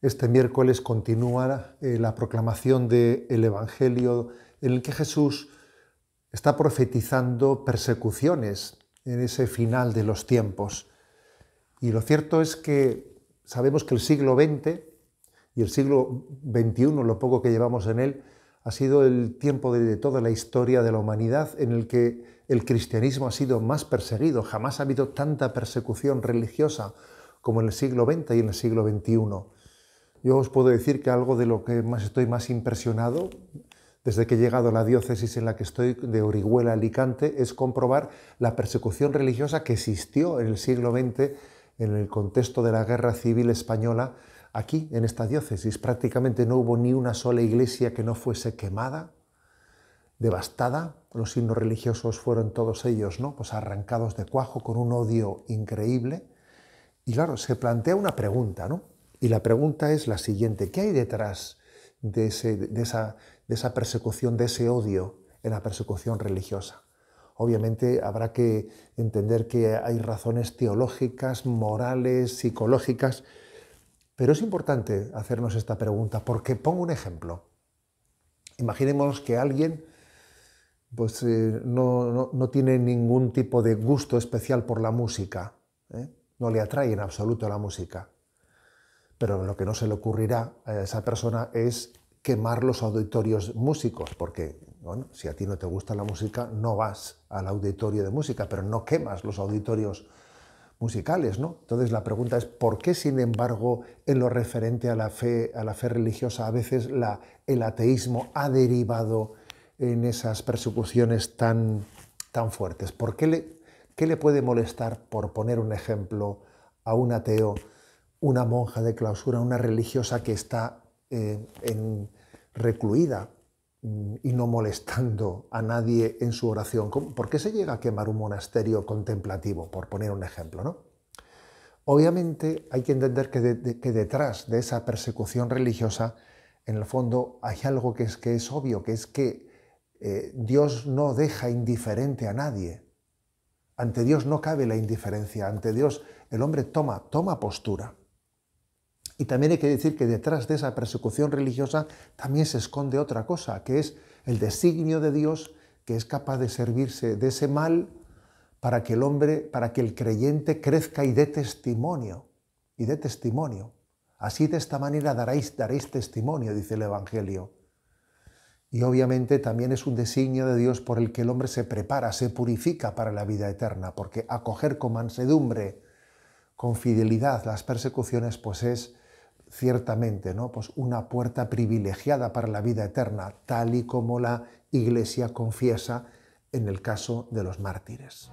Este miércoles continúa eh, la proclamación del Evangelio en el que Jesús está profetizando persecuciones en ese final de los tiempos. Y lo cierto es que sabemos que el siglo XX y el siglo XXI, lo poco que llevamos en él, ha sido el tiempo de toda la historia de la humanidad en el que el cristianismo ha sido más perseguido. Jamás ha habido tanta persecución religiosa como en el siglo XX y en el siglo XXI. Yo os puedo decir que algo de lo que más estoy más impresionado desde que he llegado a la diócesis en la que estoy de Orihuela, Alicante, es comprobar la persecución religiosa que existió en el siglo XX en el contexto de la guerra civil española aquí, en esta diócesis. Prácticamente no hubo ni una sola iglesia que no fuese quemada, devastada. Los signos religiosos fueron todos ellos, ¿no? Pues arrancados de cuajo con un odio increíble. Y claro, se plantea una pregunta, ¿no? Y la pregunta es la siguiente, ¿qué hay detrás de, esa, persecución, de ese odio en la persecución religiosa? Obviamente habrá que entender que hay razones teológicas, morales, psicológicas, pero es importante hacernos esta pregunta porque pongo un ejemplo. Imaginemos que alguien pues, eh, no, tiene ningún tipo de gusto especial por la música, ¿eh? no le atrae en absoluto la música pero lo que no se le ocurrirá a esa persona es quemar los auditorios músicos, porque bueno, si a ti no te gusta la música, no vas al auditorio de música, pero no quemas los auditorios musicales, ¿no? Entonces la pregunta es por qué, sin embargo, en lo referente a la fe, a la fe religiosa, a veces el ateísmo ha derivado en esas persecuciones tan, tan fuertes. ¿Por le, qué le puede molestar, por poner un ejemplo, a un ateo? una monja de clausura, una religiosa que está eh, recluida mm, y no molestando a nadie en su oración. ¿Por qué se llega a quemar un monasterio contemplativo? Por poner un ejemplo, ¿no? Obviamente hay que entender que, detrás de esa persecución religiosa, en el fondo hay algo que es, obvio, que es que eh, Dios no deja indiferente a nadie. Ante Dios no cabe la indiferencia, ante Dios el hombre toma, toma postura. Y también hay que decir que detrás de esa persecución religiosa también se esconde otra cosa, que es el designio de Dios que es capaz de servirse de ese mal para que el hombre, para que el creyente crezca y dé testimonio, y dé testimonio. Así de esta manera daréis, daréis testimonio, dice el Evangelio. Y obviamente también es un designio de Dios por el que el hombre se prepara, se purifica para la vida eterna, porque acoger con mansedumbre, con fidelidad las persecuciones, pues es ciertamente ¿no? pues una puerta privilegiada para la vida eterna, tal y como la Iglesia confiesa en el caso de los mártires.